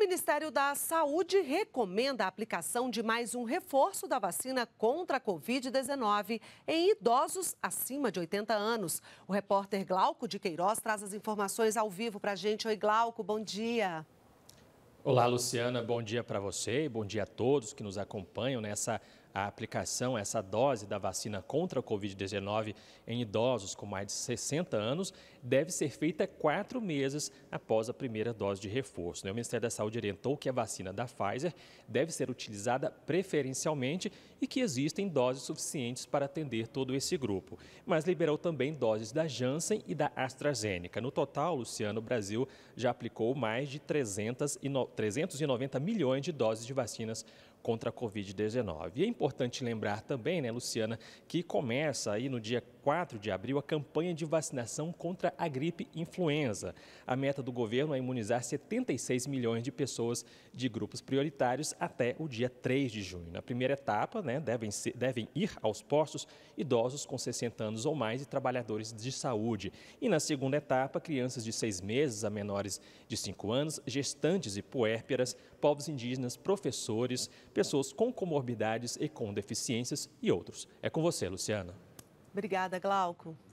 Ministério da Saúde recomenda a aplicação de mais um reforço da vacina contra a Covid-19 em idosos acima de 80 anos. O repórter Glauco de Queiroz traz as informações ao vivo para a gente. Oi, Glauco, bom dia. Olá, Luciana, bom dia para você e bom dia a todos que nos acompanham nessa a aplicação, essa dose da vacina contra a Covid-19 em idosos com mais de 60 anos deve ser feita quatro meses após a primeira dose de reforço. Né? O Ministério da Saúde orientou que a vacina da Pfizer deve ser utilizada preferencialmente e que existem doses suficientes para atender todo esse grupo. Mas liberou também doses da Janssen e da AstraZeneca. No total, Luciano, o Brasil já aplicou mais de 300 390 milhões de doses de vacinas contra a Covid-19. E é importante lembrar também, né, Luciana, que começa aí no dia 4 de abril a campanha de vacinação contra a gripe influenza. A meta do governo é imunizar 76 milhões de pessoas de grupos prioritários até o dia 3 de junho. Na primeira etapa, né, devem, ser, devem ir aos postos idosos com 60 anos ou mais e trabalhadores de saúde. E na segunda etapa, crianças de 6 meses a menores de 5 anos, gestantes e puérperas, povos indígenas, professores, pessoas com comorbidades e com deficiências e outros. É com você, Luciana. Obrigada, Glauco.